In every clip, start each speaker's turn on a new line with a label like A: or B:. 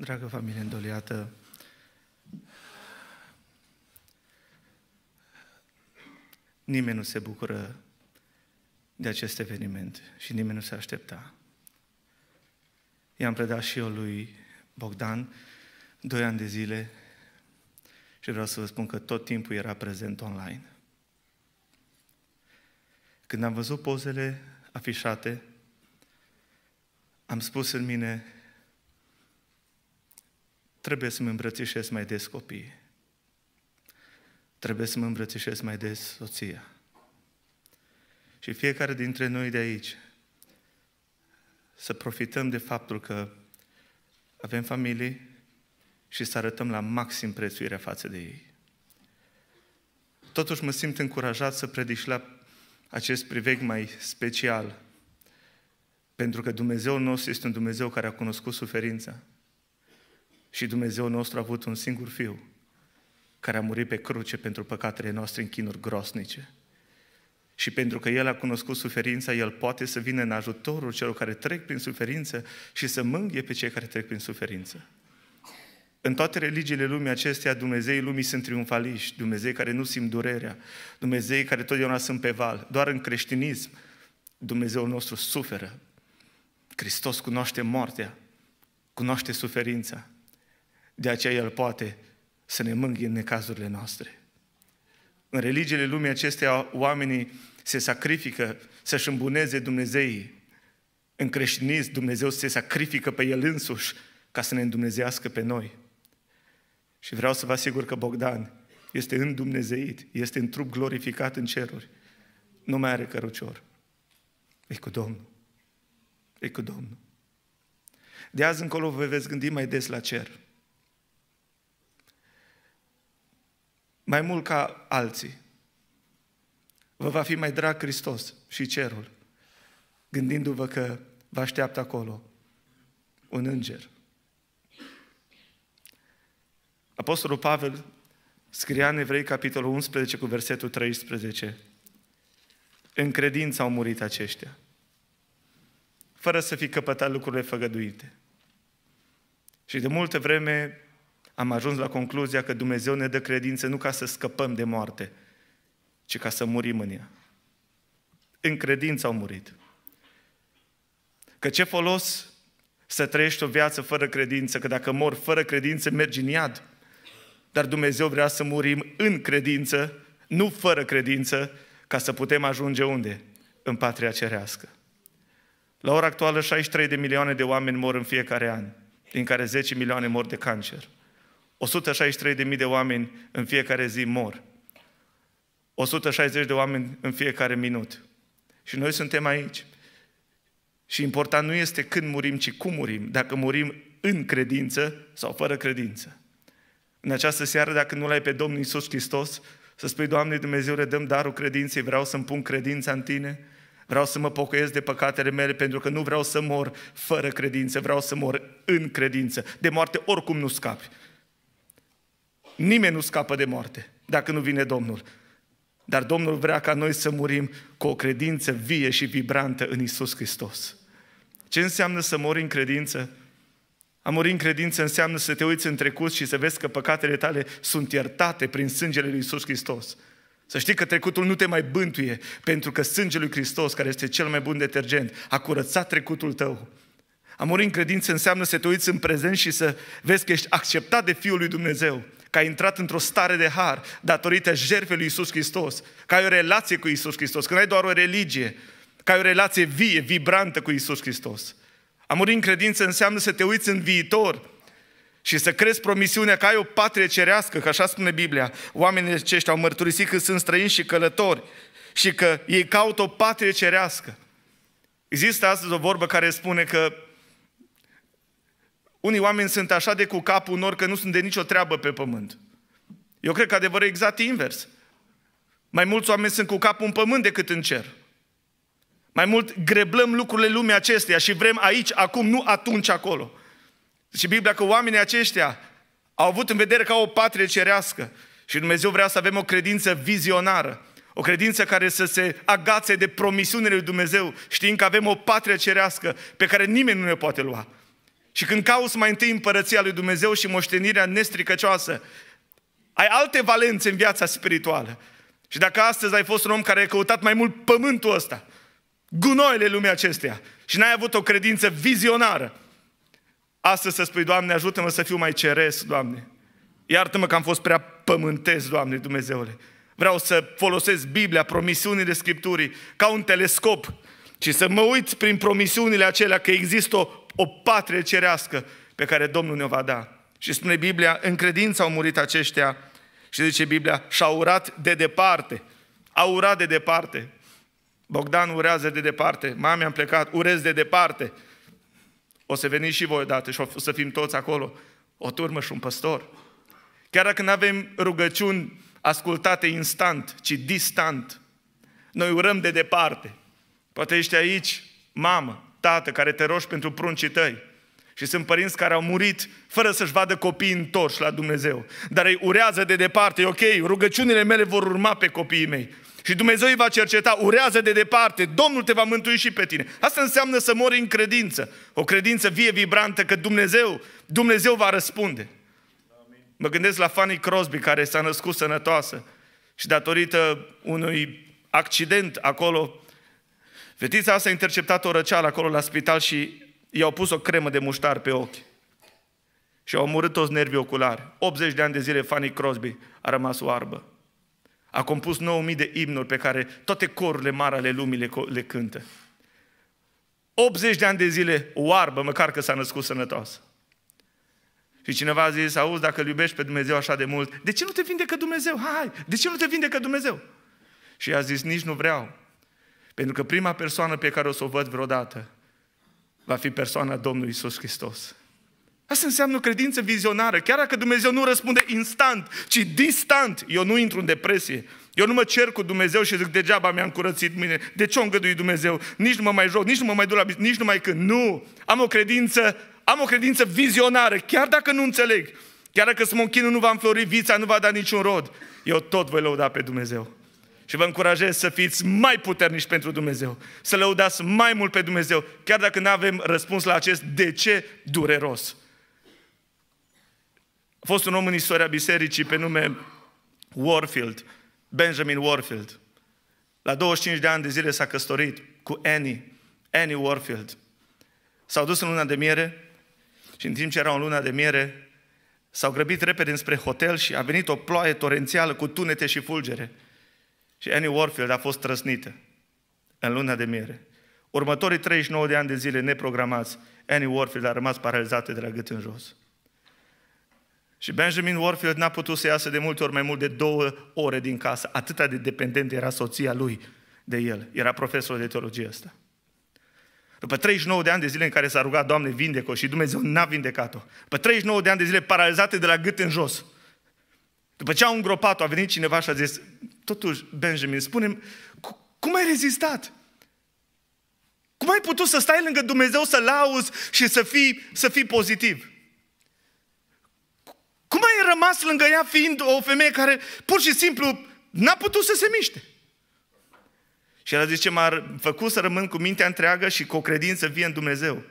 A: dragă familie îndoliată, nimeni nu se bucură de acest eveniment și nimeni nu se aștepta. I-am predat și eu lui Bogdan doi ani de zile și vreau să vă spun că tot timpul era prezent online. Când am văzut pozele afișate, am spus în mine, Trebuie să mă îmbrățișez mai des copiii. Trebuie să mă îmbrățișez mai des soția. Și fiecare dintre noi de aici să profităm de faptul că avem familii și să arătăm la maxim prețuirea față de ei. Totuși mă simt încurajat să predici la acest priveg mai special, pentru că Dumnezeul nostru este un Dumnezeu care a cunoscut suferința. Și Dumnezeu nostru a avut un singur fiu care a murit pe cruce pentru păcatele noastre în chinuri grosnice. Și pentru că El a cunoscut suferința, El poate să vină în ajutorul celor care trec prin suferință și să mângie pe cei care trec prin suferință. În toate religiile lumii acestea, Dumnezeii lumii sunt triumfaliști, Dumnezei care nu simt durerea, Dumnezei care totdeauna sunt pe val. Doar în creștinism, Dumnezeul nostru suferă. Hristos cunoaște moartea, cunoaște suferința. De aceea El poate să ne mângâie în necazurile noastre. În religiile lumii acestea, oamenii se sacrifică să-și îmbuneze Dumnezeii. În creștinism, Dumnezeu se sacrifică pe El însuși ca să ne îndumnezească pe noi. Și vreau să vă asigur că Bogdan este îndumnezeit, este în trup glorificat în ceruri. Nu mai are cărucior. E cu Domnul. E cu Domnul. De azi încolo vă veți gândi mai des la cer. mai mult ca alții. Vă va fi mai drag Hristos și cerul, gândindu-vă că vă așteaptă acolo un înger. Apostolul Pavel scria în Evrei, capitolul 11, cu versetul 13. În credință au murit aceștia, fără să fi căpătat lucrurile făgăduite. Și de multe vreme am ajuns la concluzia că Dumnezeu ne dă credință nu ca să scăpăm de moarte, ci ca să murim în ea. În credință au murit. Că ce folos să trăiești o viață fără credință, că dacă mor fără credință mergi în iad. Dar Dumnezeu vrea să murim în credință, nu fără credință, ca să putem ajunge unde? În patria cerească. La ora actuală, 63 de milioane de oameni mor în fiecare an, din care 10 milioane mor de cancer. 163.000 de oameni în fiecare zi mor. 160 de oameni în fiecare minut. Și noi suntem aici. Și important nu este când murim, ci cum murim. Dacă murim în credință sau fără credință. În această seară, dacă nu l-ai pe Domnul Iisus Hristos, să spui, Doamne Dumnezeu, dăm darul credinței, vreau să-mi pun credința în Tine, vreau să mă pocăiesc de păcatele mele, pentru că nu vreau să mor fără credință, vreau să mor în credință. De moarte oricum nu scapi. Nimeni nu scapă de moarte dacă nu vine Domnul. Dar Domnul vrea ca noi să murim cu o credință vie și vibrantă în Isus Hristos. Ce înseamnă să mori în credință? A mori în credință înseamnă să te uiți în trecut și să vezi că păcatele tale sunt iertate prin sângele lui Isus Hristos. Să știi că trecutul nu te mai bântuie, pentru că sângele lui Hristos, care este cel mai bun detergent, a curățat trecutul tău. A mori în credință înseamnă să te uiți în prezent și să vezi că ești acceptat de Fiul lui Dumnezeu că ai intrat într-o stare de har datorită jertfei lui Isus Hristos, că ai o relație cu Isus Hristos, că nu ai doar o religie, că ai o relație vie, vibrantă cu Isus Hristos. A muri în credință înseamnă să te uiți în viitor și să crezi promisiunea că ai o patrie cerească, că așa spune Biblia. Oamenii aceștia au mărturisit că sunt străini și călători și că ei caută o patrie cerească. Există astăzi o vorbă care spune că unii oameni sunt așa de cu capul unor că nu sunt de nicio treabă pe pământ. Eu cred că adevărul exact invers. Mai mulți oameni sunt cu capul în pământ decât în cer. Mai mult greblăm lucrurile lumii acesteia și vrem aici, acum, nu atunci, acolo. Și Biblia că oamenii aceștia au avut în vedere ca o patrie cerească și Dumnezeu vrea să avem o credință vizionară, o credință care să se agațe de promisiunile lui Dumnezeu, știind că avem o patrie cerească pe care nimeni nu ne poate lua. Și când cauți mai întâi împărăția lui Dumnezeu și moștenirea nestricăcioasă, ai alte valențe în viața spirituală. Și dacă astăzi ai fost un om care a căutat mai mult pământul ăsta, gunoile lumii acesteia, și n-ai avut o credință vizionară, astăzi să spui, Doamne, ajută-mă să fiu mai ceresc, Doamne. Iartă-mă că am fost prea pământesc, Doamne Dumnezeule. Vreau să folosesc Biblia, promisiunile Scripturii, ca un telescop și să mă uit prin promisiunile acelea că există o o patrie cerească pe care Domnul ne-o va da. Și spune Biblia, în credință au murit aceștia și zice Biblia, și-au urat de departe. Au urat de departe. Bogdan urează de departe, mami am plecat, urez de departe. O să veniți și voi odată și o să fim toți acolo. O turmă și un păstor. Chiar dacă nu avem rugăciuni ascultate instant, ci distant, noi urăm de departe. Poate ești aici, mamă, tată care te roși pentru pruncii tăi. Și sunt părinți care au murit fără să-și vadă copiii întorși la Dumnezeu. Dar îi urează de departe, ok, rugăciunile mele vor urma pe copiii mei. Și Dumnezeu îi va cerceta, urează de departe, Domnul te va mântui și pe tine. Asta înseamnă să mori în credință. O credință vie, vibrantă, că Dumnezeu, Dumnezeu va răspunde. Mă gândesc la Fanny Crosby, care s-a născut sănătoasă și datorită unui accident acolo, Fetița asta a interceptat o răceală acolo la spital și i-au pus o cremă de muștar pe ochi. Și au omorât toți nervii oculari. 80 de ani de zile Fanny Crosby a rămas oarbă. A compus 9000 de imnuri pe care toate corurile mari ale lumii le, le cântă. 80 de ani de zile oarbă, măcar că s-a născut sănătoasă. Și cineva a zis, auzi, dacă îl iubești pe Dumnezeu așa de mult, de ce nu te vindecă Dumnezeu? Hai, de ce nu te vindecă Dumnezeu? Și a zis, nici nu vreau. Pentru că prima persoană pe care o să o văd vreodată va fi persoana Domnului Isus Hristos. Asta înseamnă o credință vizionară. Chiar dacă Dumnezeu nu răspunde instant, ci distant, eu nu intru în depresie. Eu nu mă cer cu Dumnezeu și zic, degeaba mi-am curățit mine. de ce o îngădui Dumnezeu? Nici nu mă mai joc, nici nu mă mai duc la nici nu mai când. Nu! Am o credință, am o credință vizionară, chiar dacă nu înțeleg. Chiar dacă smochinul nu va înflori, vița nu va da niciun rod. Eu tot voi lăuda pe Dumnezeu. Și vă încurajez să fiți mai puternici pentru Dumnezeu, să lăudați mai mult pe Dumnezeu, chiar dacă nu avem răspuns la acest de ce dureros. A fost un om în istoria bisericii pe nume Warfield, Benjamin Warfield. La 25 de ani de zile s-a căsătorit cu Annie, Annie Warfield. S-au dus în luna de miere și în timp ce erau în luna de miere, s-au grăbit repede înspre hotel și a venit o ploaie torențială cu tunete și fulgere. Și Annie Warfield a fost trăsnită în luna de miere. Următorii 39 de ani de zile neprogramați, Annie Warfield a rămas paralizată de la gât în jos. Și Benjamin Warfield n-a putut să iasă de multe ori mai mult de două ore din casă. Atâta de dependent era soția lui de el. Era profesor de teologie asta. După 39 de ani de zile în care s-a rugat, Doamne, vindecă și Dumnezeu n-a vindecat-o. După 39 de ani de zile paralizate de la gât în jos. După ce au îngropat-o, a venit cineva și a zis, Totuși, Benjamin, spune cum ai rezistat? Cum ai putut să stai lângă Dumnezeu să auzi și să fii, să fii pozitiv? Cum ai rămas lângă ea fiind o femeie care pur și simplu n-a putut să se miște? Și el a ce m-a făcut să rămân cu mintea întreagă și cu o credință vie în Dumnezeu.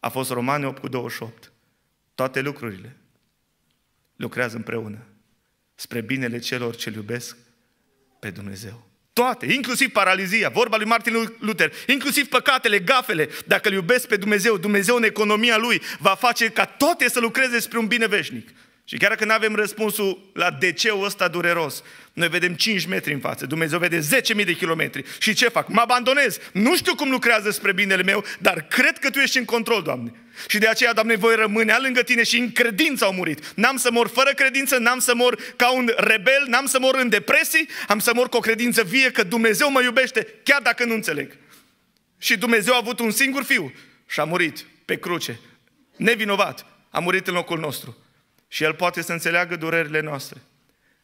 A: A fost Romani 8 cu 28. Toate lucrurile lucrează împreună spre binele celor ce iubesc pe Dumnezeu. Toate, inclusiv paralizia, vorba lui Martin Luther, inclusiv păcatele, gafele. Dacă îl iubesc pe Dumnezeu, Dumnezeu în economia lui va face ca toate să lucreze spre un bine veșnic. Și chiar când avem răspunsul la de ce ăsta dureros, noi vedem 5 metri în față, Dumnezeu vede 10.000 de kilometri. Și ce fac? Mă abandonez. Nu știu cum lucrează spre binele meu, dar cred că Tu ești în control, Doamne. Și de aceea, Doamne, voi rămâne lângă Tine și în credință au murit. N-am să mor fără credință, n-am să mor ca un rebel, n-am să mor în depresii, am să mor cu o credință vie că Dumnezeu mă iubește, chiar dacă nu înțeleg. Și Dumnezeu a avut un singur fiu și a murit pe cruce, nevinovat. A murit în locul nostru. Și El poate să înțeleagă durerile noastre.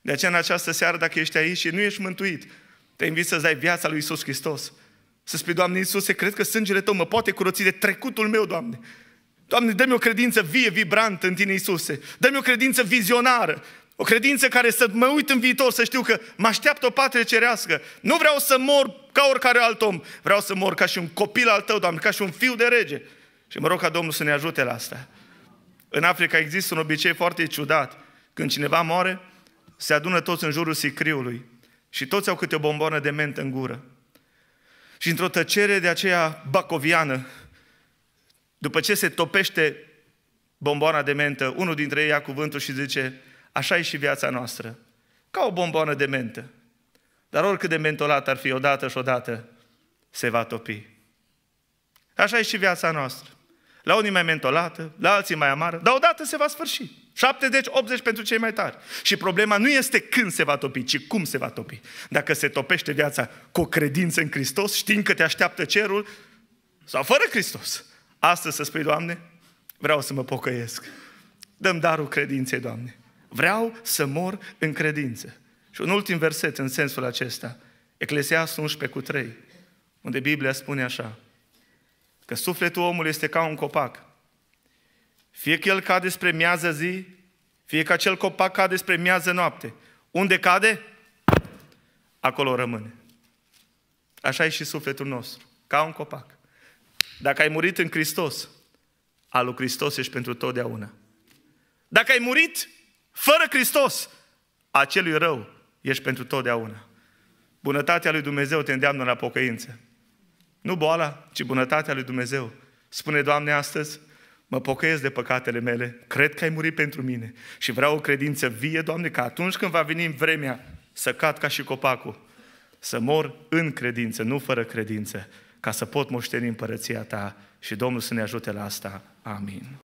A: De aceea, în această seară, dacă ești aici și nu ești mântuit, te invit să-ți dai viața lui Isus Hristos. Să spui, Doamne Iisuse, cred că sângele Tău mă poate curăți de trecutul meu, Doamne. Doamne, dă-mi o credință vie, vibrantă în Tine, Iisuse. Dă-mi o credință vizionară. O credință care să mă uit în viitor, să știu că mă așteaptă o patrie cerească. Nu vreau să mor ca oricare alt om. Vreau să mor ca și un copil al Tău, Doamne, ca și un fiu de rege. Și mă rog ca Domnul să ne ajute la asta. În Africa există un obicei foarte ciudat. Când cineva moare, se adună toți în jurul sicriului și toți au câte o bomboană de mentă în gură. Și într-o tăcere de aceea bacoviană, după ce se topește bomboana de mentă, unul dintre ei ia cuvântul și zice, așa e și viața noastră, ca o bomboană de mentă. Dar oricât de mentolat ar fi odată și odată, se va topi. Așa e și viața noastră la unii mai mentolată, la alții mai amară, dar odată se va sfârși. 70, 80 deci pentru cei mai tari. Și problema nu este când se va topi, ci cum se va topi. Dacă se topește viața cu o credință în Hristos, știind că te așteaptă cerul, sau fără Hristos. Astăzi să spui, Doamne, vreau să mă pocăiesc. Dăm darul credinței, Doamne. Vreau să mor în credință. Și un ultim verset în sensul acesta, Eclesiastul 11 cu 3, unde Biblia spune așa, Că sufletul omului este ca un copac. Fie că el cade spre miază zi, fie că acel copac cade spre miază noapte. Unde cade? Acolo rămâne. Așa e și sufletul nostru. Ca un copac. Dacă ai murit în Hristos, al lui Hristos ești pentru totdeauna. Dacă ai murit fără Hristos, acelui rău ești pentru totdeauna. Bunătatea lui Dumnezeu te îndeamnă la pocăință. Nu boala, ci bunătatea lui Dumnezeu. Spune, Doamne, astăzi mă pocăiesc de păcatele mele, cred că ai murit pentru mine și vreau o credință vie, Doamne, că atunci când va veni vremea să cad ca și copacul, să mor în credință, nu fără credință, ca să pot moșteni împărăția Ta și Domnul să ne ajute la asta. Amin.